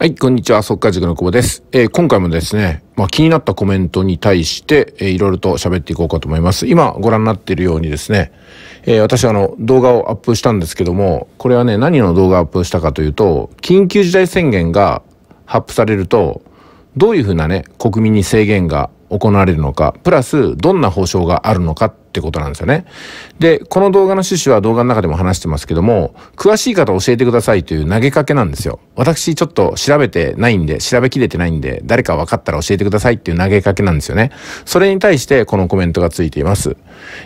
はい、こんにちは。速解塾の久保です。えー、今回もですね、まあ、気になったコメントに対して、えー、いろいろと喋っていこうかと思います。今ご覧になっているようにですね、えー、私あの動画をアップしたんですけども、これはね、何の動画をアップしたかというと、緊急事態宣言が発布されると、どういうふうなね、国民に制限が行われるのか、プラスどんな保障があるのかっってことなんですよね。で、この動画の趣旨は動画の中でも話してますけども、詳しい方教えてくださいという投げかけなんですよ。私ちょっと調べてないんで、調べきれてないんで、誰か分かったら教えてくださいっていう投げかけなんですよね。それに対してこのコメントがついています。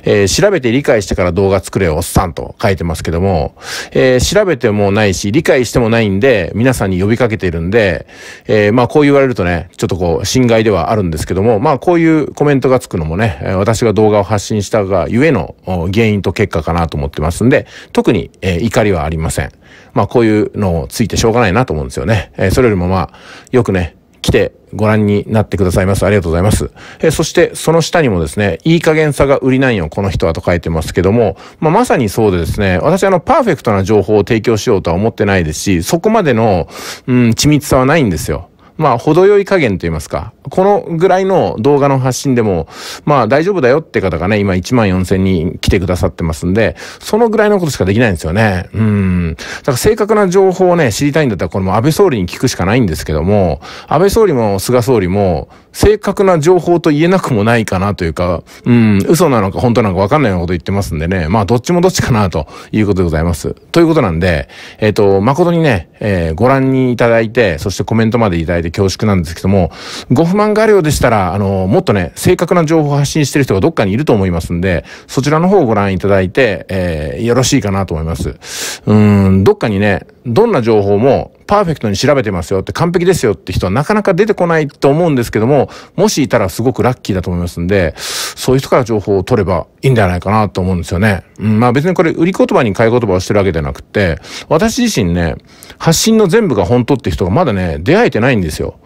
えー、調べて理解してから動画作れよ、おっさんと書いてますけども、えー、調べてもないし、理解してもないんで、皆さんに呼びかけてるんで、えー、まあこう言われるとね、ちょっとこう、侵害ではあるんですけども、まあこういうコメントがつくのもね、私が動画を発信してしたがゆえの原因と結果かなと思ってますんで、特に、えー、怒りはありません。まあこういうのをついてしょうがないなと思うんですよね。えー、それよりもまあ、よくね、来てご覧になってくださいます。ありがとうございます。えー、そしてその下にもですね、いい加減さが売りなんよ、この人はと書いてますけども、まあ、まさにそうでですね、私あの、パーフェクトな情報を提供しようとは思ってないですし、そこまでの、うん、緻密さはないんですよ。まあ、程よい加減と言いますか。このぐらいの動画の発信でも、まあ大丈夫だよって方がね、今1万4000人来てくださってますんで、そのぐらいのことしかできないんですよね。うん。だから正確な情報をね、知りたいんだったら、これも安倍総理に聞くしかないんですけども、安倍総理も菅総理も、正確な情報と言えなくもないかなというか、うん、嘘なのか本当なのかわかんないようなこと言ってますんでね、まあどっちもどっちかなということでございます。ということなんで、えっ、ー、と、誠にね、えー、ご覧にいただいて、そしてコメントまでいただいて恐縮なんですけども、5分不満があるようでしたら、あの、もっとね、正確な情報を発信してる人がどっかにいると思いますんで、そちらの方をご覧いただいて、えー、よろしいかなと思います。うん、どっかにね、どんな情報もパーフェクトに調べてますよって完璧ですよって人はなかなか出てこないと思うんですけども、もしいたらすごくラッキーだと思いますんで、そういう人から情報を取ればいいんではないかなと思うんですよね。うん、まあ別にこれ売り言葉に買い言葉をしてるわけじゃなくて、私自身ね、発信の全部が本当って人がまだね、出会えてないんですよ。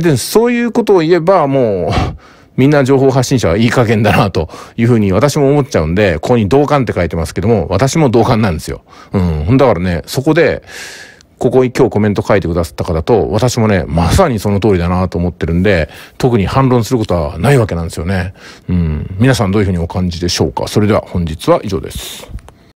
で、そういうことを言えば、もう、みんな情報発信者はいい加減だなというふうに私も思っちゃうんで、ここに同感って書いてますけども、私も同感なんですよ。うん。だからね、そこで、ここに今日コメント書いてくださった方と、私もね、まさにその通りだなと思ってるんで、特に反論することはないわけなんですよね。うん。皆さんどういうふうにお感じでしょうかそれでは本日は以上です。